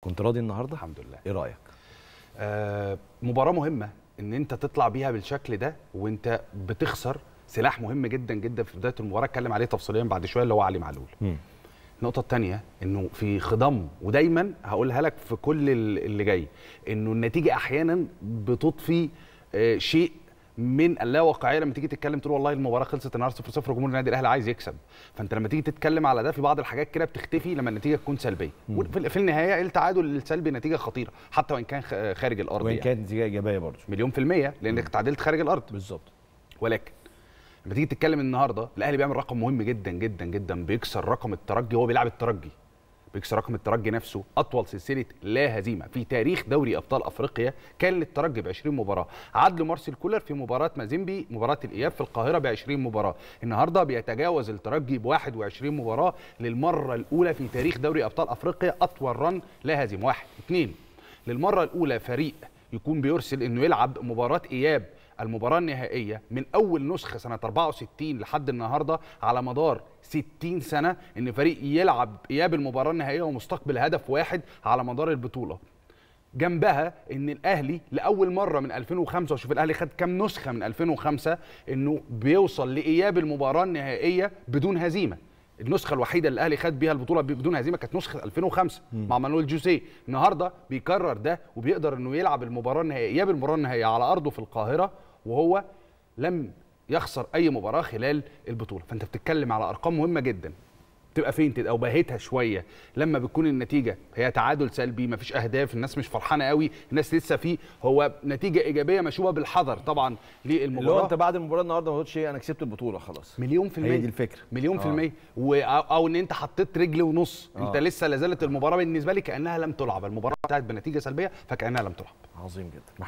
كنت راضي النهارده الحمد لله ايه رايك آه مباراه مهمه ان انت تطلع بيها بالشكل ده وانت بتخسر سلاح مهم جدا جدا في بدايه المباراه اتكلم عليه تفصيليا بعد شويه اللي هو علي معلول النقطه الثانيه انه في خضم ودايما هقولها لك في كل اللي جاي انه النتيجه احيانا بتطفي آه، شيء من اللاواقعيه لما تيجي تتكلم تقول والله المباراه خلصت النهارده 0 0 جمهور النادي الاهلي عايز يكسب فانت لما تيجي تتكلم على ده في بعض الحاجات كده بتختفي لما النتيجه تكون سلبيه وفي النهايه التعادل السلبي نتيجه خطيره حتى وان كان خارج الارض وان يعني. كانت نتيجه ايجابيه برضه مليون في الميه لانك تعادلت خارج الارض بالظبط ولكن لما تيجي تتكلم النهارده الاهلي بيعمل رقم مهم جدا جدا جدا بيكسر رقم الترجي وهو بيلعب الترجي بيكسر رقم الترجي نفسه اطول سلسله لا هزيمه في تاريخ دوري ابطال افريقيا كان للترجي ب 20 مباراه عدل مارسيل كولر في مباراه مازيمبي مباراه الاياب في القاهره ب 20 مباراه النهارده بيتجاوز الترجي ب 21 مباراه للمره الاولى في تاريخ دوري ابطال افريقيا اطول رن لا هزيمه واحد اثنين للمره الاولى فريق يكون بيرسل انه يلعب مباراه اياب المباراة النهائية من أول نسخة سنة 64 لحد النهاردة على مدار 60 سنة إن فريق يلعب إياب المباراة النهائية ومستقبل هدف واحد على مدار البطولة جنبها ان الاهلي لاول مره من 2005 وشوف الاهلي خد كام نسخه من 2005 انه بيوصل لاياب المباراه النهائيه بدون هزيمه النسخه الوحيده اللي الاهلي خد بيها البطوله بدون هزيمه كانت نسخه 2005 مم. مع مانويل جوزيه النهارده بيكرر ده وبيقدر انه يلعب المباراه النهائيه بالمباراه المباراه النهائيه على ارضه في القاهره وهو لم يخسر اي مباراه خلال البطوله فانت بتتكلم على ارقام مهمه جدا بتبقى فينتد او باهتها شويه لما بتكون النتيجه هي تعادل سلبي مفيش اهداف الناس مش فرحانه قوي الناس لسه في هو نتيجه ايجابيه مشوبه بالحذر طبعا للمباراه لو انت بعد المباراه النهارده ما تقولش ايه انا كسبت البطوله خلاص مليون في الميه هي دي الفكره مليون آه. في الميه و... او ان انت حطيت رجل ونص آه. انت لسه لازالت المباراه بالنسبه لي كانها لم تلعب المباراه بتاعت بنتيجه سلبيه فكانها لم تلعب عظيم جدا